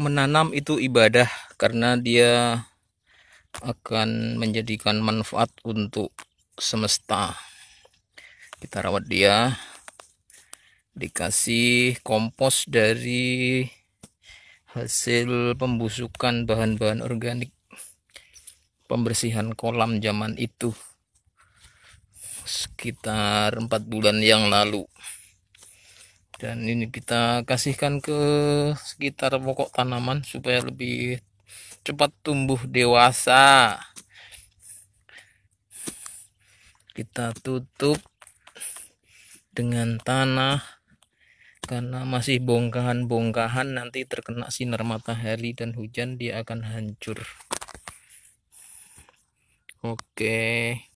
menanam itu ibadah karena dia akan menjadikan manfaat untuk semesta kita rawat dia dikasih kompos dari hasil pembusukan bahan-bahan organik pembersihan kolam zaman itu sekitar empat bulan yang lalu dan ini kita kasihkan ke sekitar pokok tanaman supaya lebih cepat tumbuh dewasa kita tutup dengan tanah karena masih bongkahan-bongkahan nanti terkena sinar matahari dan hujan dia akan hancur oke okay.